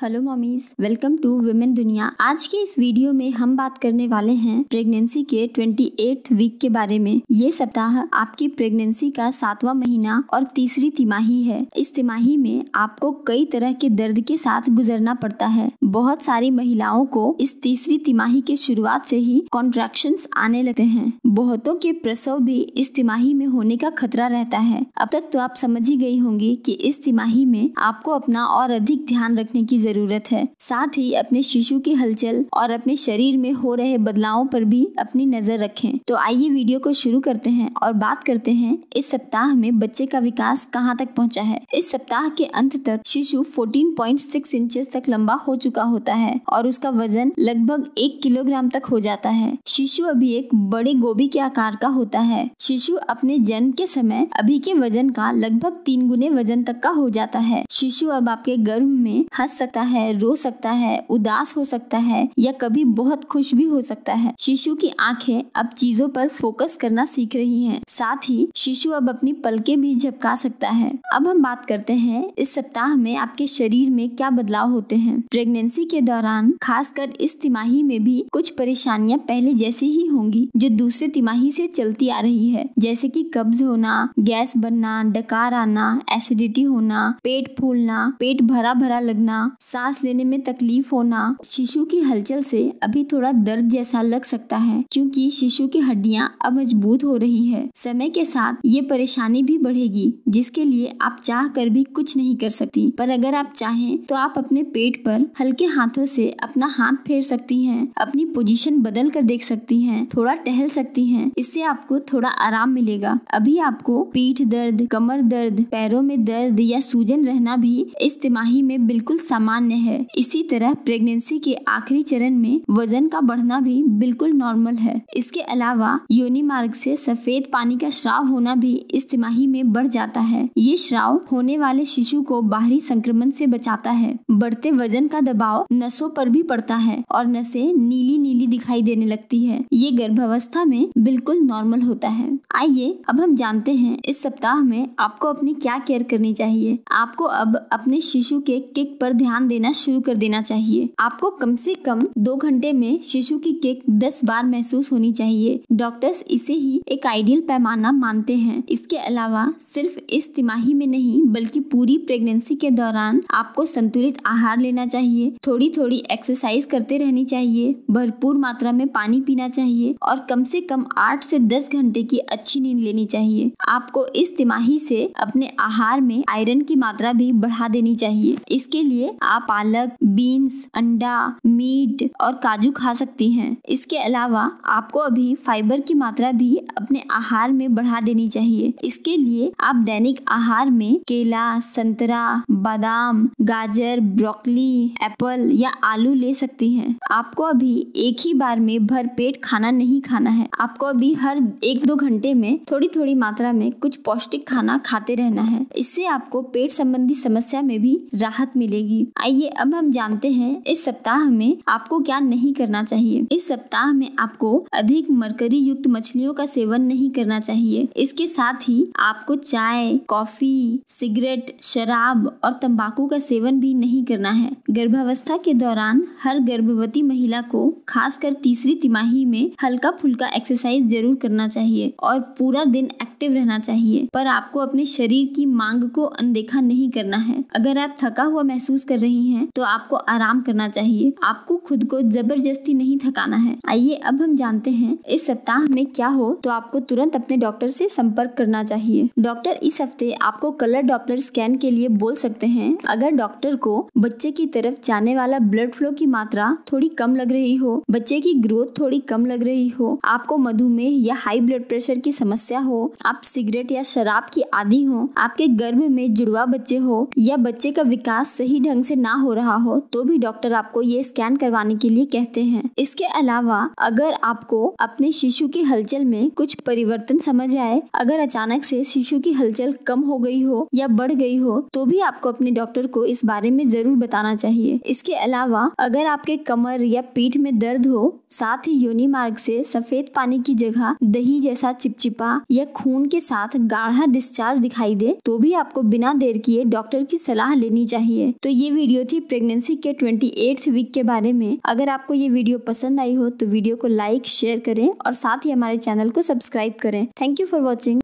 Hello mommies welcome to women दुनिया आज के इस वीडियो में हम बात करने वाले हैं प्रेगनेंसी के ट्वेंटी एट वीक के बारे में ये सप्ताह आपकी प्रेगनेंसी का सातवां महीना और तीसरी तिमाही है इस तिमाही में आपको कई तरह के दर्द के साथ गुजरना पड़ता है बहुत सारी महिलाओं को इस तीसरी तिमाही के शुरुआत से ही कॉन्ट्रेक्शन आने लगते हैं बहुतों के प्रसव भी इस तिमाही में होने का खतरा रहता है अब तक तो आप समझ ही गई होंगी की इस तिमाही में आपको अपना और अधिक ध्यान रखने की जरूरत है साथ ही अपने शिशु की हलचल और अपने शरीर में हो रहे बदलावों पर भी अपनी नजर रखें तो आइए वीडियो को शुरू करते हैं और बात करते हैं इस सप्ताह में बच्चे का विकास कहाँ तक पहुँचा है इस सप्ताह के अंत तक शिशु 14.6 इंचेस तक लंबा हो चुका होता है और उसका वजन लगभग एक किलोग्राम तक हो जाता है शिशु अभी एक बड़े गोभी के आकार का होता है शिशु अपने जन्म के समय अभी के वजन का लगभग तीन गुने वजन तक का हो जाता है शिशु अब आपके गर्भ में हंस सकता है रो सकता है उदास हो सकता है या कभी बहुत खुश भी हो सकता है शिशु की आंखें अब चीजों पर फोकस करना सीख रही हैं। साथ ही शिशु अब अपनी पलकें भी झपका सकता है अब हम बात करते हैं इस सप्ताह में आपके शरीर में क्या बदलाव होते हैं प्रेगनेंसी के दौरान खासकर इस तिमाही में भी कुछ परेशानियां पहले जैसी ही होंगी जो दूसरे तिमाही से चलती आ रही है जैसे कि कब्ज होना गैस बनना डकार आना एसिडिटी होना पेट फूल फूलना पेट भरा भरा लगना सांस लेने में तकलीफ होना शिशु की हलचल से अभी थोड़ा दर्द जैसा लग सकता है क्योंकि शिशु की हड्डियां अब मजबूत हो रही है समय के साथ ये परेशानी भी बढ़ेगी जिसके लिए आप चाह कर भी कुछ नहीं कर सकती पर अगर आप चाहें तो आप अपने पेट पर हल्के हाथों से अपना हाथ फेर सकती हैं अपनी पोजीशन बदल कर देख सकती हैं थोड़ा टहल सकती हैं इससे आपको थोड़ा आराम मिलेगा अभी आपको पीठ दर्द कमर दर्द पैरों में दर्द या सूजन रहना होना भी इस तिमाही में बिल्कुल सामान्य है इसी तरह प्रेगनेंसी के आखिरी चरण में वजन का बढ़ना भी बिल्कुल नॉर्मल है इसके अलावा योनि मार्ग से सफेद पानी का श्राव होना भी इस तिमाही में बढ़ जाता है ये श्राव होने वाले शिशु को बाहरी संक्रमण से बचाता है बढ़ते वजन का दबाव नसों पर भी पड़ता है और नसें नीली नीली दिखाई देने लगती है ये गर्भावस्था में बिल्कुल नॉर्मल होता है आइए अब हम जानते हैं इस सप्ताह में आपको अपनी क्या केयर करनी चाहिए आपको अब अपने शिशु के केक पर ध्यान देना शुरू कर देना चाहिए आपको कम से कम दो घंटे में शिशु की केक दस बार महसूस होनी चाहिए डॉक्टर्स इसे ही एक आइडियल पैमाना मानते हैं इसके अलावा सिर्फ इस तिमाही में नहीं बल्कि पूरी प्रेगनेंसी के दौरान आपको संतुलित आहार लेना चाहिए थोड़ी थोड़ी एक्सरसाइज करते रहनी चाहिए भरपूर मात्रा में पानी पीना चाहिए और कम से कम आठ से दस घंटे की अच्छी नींद लेनी चाहिए आपको इस तिमाही से अपने आहार में आयरन की मात्रा भी बढ़ा देनी चाहिए इसके लिए आप पालक बीन्स अंडा मीट और काजू खा सकती हैं इसके अलावा आपको अभी फाइबर की मात्रा भी अपने आहार में बढ़ा देनी चाहिए इसके लिए आप दैनिक आहार में केला संतरा बादाम गाजर ब्रोकली एप्पल या आलू ले सकती हैं आपको अभी एक ही बार में भर पेट खाना नहीं खाना है आपको अभी हर एक दो घंटे में थोड़ी थोड़ी मात्रा में कुछ पौष्टिक खाना खाते रहना है इससे आपको पेट संबंधी समस्या में भी राहत मिलेगी आइए अब हम जानते हैं इस सप्ताह में आपको क्या नहीं करना चाहिए इस सप्ताह में आपको अधिक मरकरी युक्त मछलियों का सेवन नहीं करना चाहिए इसके साथ ही आपको चाय कॉफी सिगरेट शराब और तम्बाकू का सेवन भी नहीं करना है गर्भावस्था के दौरान हर गर्भवती महिला को खासकर तीसरी तिमाही में हल्का फुल्का एक्सरसाइज जरूर करना चाहिए और पूरा दिन एक्टिव रहना चाहिए पर आपको अपने शरीर की मांग को अनदेखा नहीं करना करना है अगर आप थका हुआ महसूस कर रही हैं तो आपको आराम करना चाहिए आपको खुद को जबरदस्ती नहीं थकाना है आइए अब हम जानते हैं इस सप्ताह में क्या हो तो आपको तुरंत अपने डॉक्टर से संपर्क करना चाहिए डॉक्टर इस हफ्ते आपको कलर डॉपलर स्कैन के लिए बोल सकते हैं अगर डॉक्टर को बच्चे की तरफ जाने वाला ब्लड फ्लो की मात्रा थोड़ी कम लग रही हो बच्चे की ग्रोथ थोड़ी कम लग रही हो आपको मधुमेह या हाई ब्लड प्रेशर की समस्या हो आप सिगरेट या शराब की आदि हो आपके गर्भ में जुड़वा बच्चे हो या बच्चे का विकास सही ढंग से ना हो रहा हो तो भी डॉक्टर आपको ये स्कैन करवाने के लिए कहते हैं इसके अलावा अगर आपको अपने शिशु की हलचल में कुछ परिवर्तन समझ आए अगर अचानक से शिशु की हलचल कम हो गई हो या बढ़ गई हो तो भी आपको अपने डॉक्टर को इस बारे में जरूर बताना चाहिए इसके अलावा अगर आपके कमर या पीठ में दर्द हो साथ ही योनि मार्ग से सफेद पानी की जगह दही जैसा चिपचिपा या खून के साथ गाढ़ा डिस्चार्ज दिखाई दे तो भी आपको बिना देर किए डॉक्टर डॉक्टर की सलाह लेनी चाहिए तो ये वीडियो थी प्रेगनेंसी के ट्वेंटी वीक के बारे में अगर आपको ये वीडियो पसंद आई हो तो वीडियो को लाइक शेयर करें और साथ ही हमारे चैनल को सब्सक्राइब करें थैंक यू फॉर वॉचिंग